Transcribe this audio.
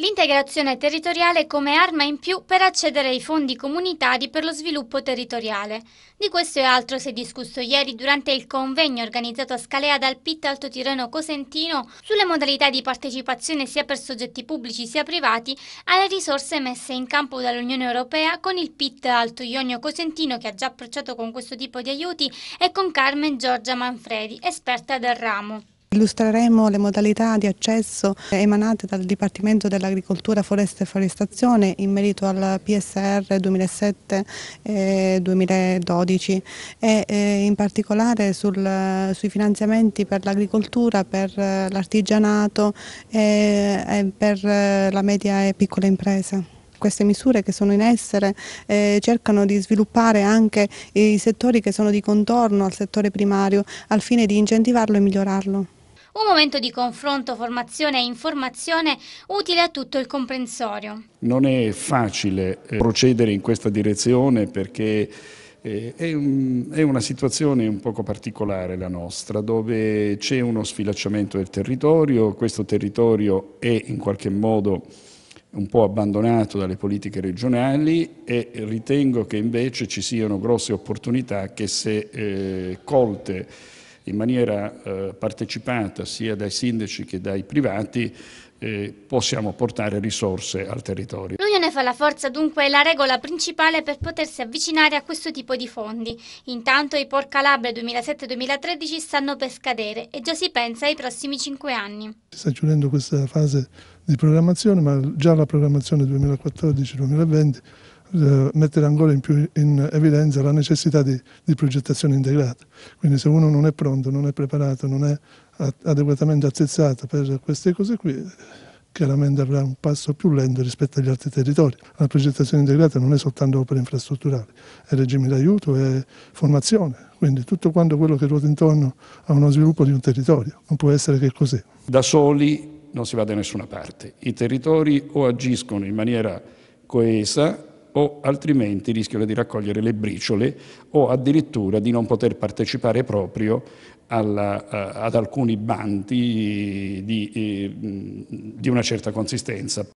L'integrazione territoriale come arma in più per accedere ai fondi comunitari per lo sviluppo territoriale. Di questo e altro si è discusso ieri durante il convegno organizzato a Scalea dal PIT Alto Tirreno Cosentino sulle modalità di partecipazione sia per soggetti pubblici sia privati alle risorse messe in campo dall'Unione Europea con il PIT Alto Ionio Cosentino che ha già approcciato con questo tipo di aiuti e con Carmen Giorgia Manfredi, esperta del ramo. Illustreremo le modalità di accesso emanate dal Dipartimento dell'Agricoltura, Foresta e Forestazione in merito al PSR 2007-2012 e eh, in particolare sul, sui finanziamenti per l'agricoltura, per eh, l'artigianato e per eh, la media e piccola impresa queste misure che sono in essere eh, cercano di sviluppare anche i settori che sono di contorno al settore primario al fine di incentivarlo e migliorarlo. Un momento di confronto, formazione e informazione utile a tutto il comprensorio. Non è facile eh, procedere in questa direzione perché eh, è, una situazione un poco particolare la nostra, dove c'è uno sfilacciamento del territorio, questo territorio è in qualche modo un po' abbandonato dalle politiche regionali e ritengo che invece ci siano grosse opportunità che se eh, colte in maniera eh, partecipata sia dai sindaci che dai privati eh, possiamo portare risorse al territorio. L'unione fa la forza dunque è la regola principale per potersi avvicinare a questo tipo di fondi. Intanto i Por Calabria 2007-2013 stanno per scadere e già si pensa ai prossimi cinque anni. Si sta chiudendo questa fase di programmazione ma già la programmazione 2014-2020 eh, mettere ancora in, più, in evidenza la necessità di, di, progettazione integrata. Quindi se uno non è pronto, non è preparato, non è adeguatamente azzezzato per queste cose qui, chiaramente avrà un passo più lento rispetto agli altri territori. La progettazione integrata non è soltanto opera infrastrutturale, è regime d'aiuto, è formazione, quindi tutto quanto quello che ruota intorno a uno sviluppo di un territorio, non può essere che così. Da soli non si va da nessuna parte, i territori o agiscono in maniera coesa o altrimenti rischiano di raccogliere le briciole o addirittura di non poter partecipare proprio alla, uh, ad alcuni banti di, eh, di una certa consistenza.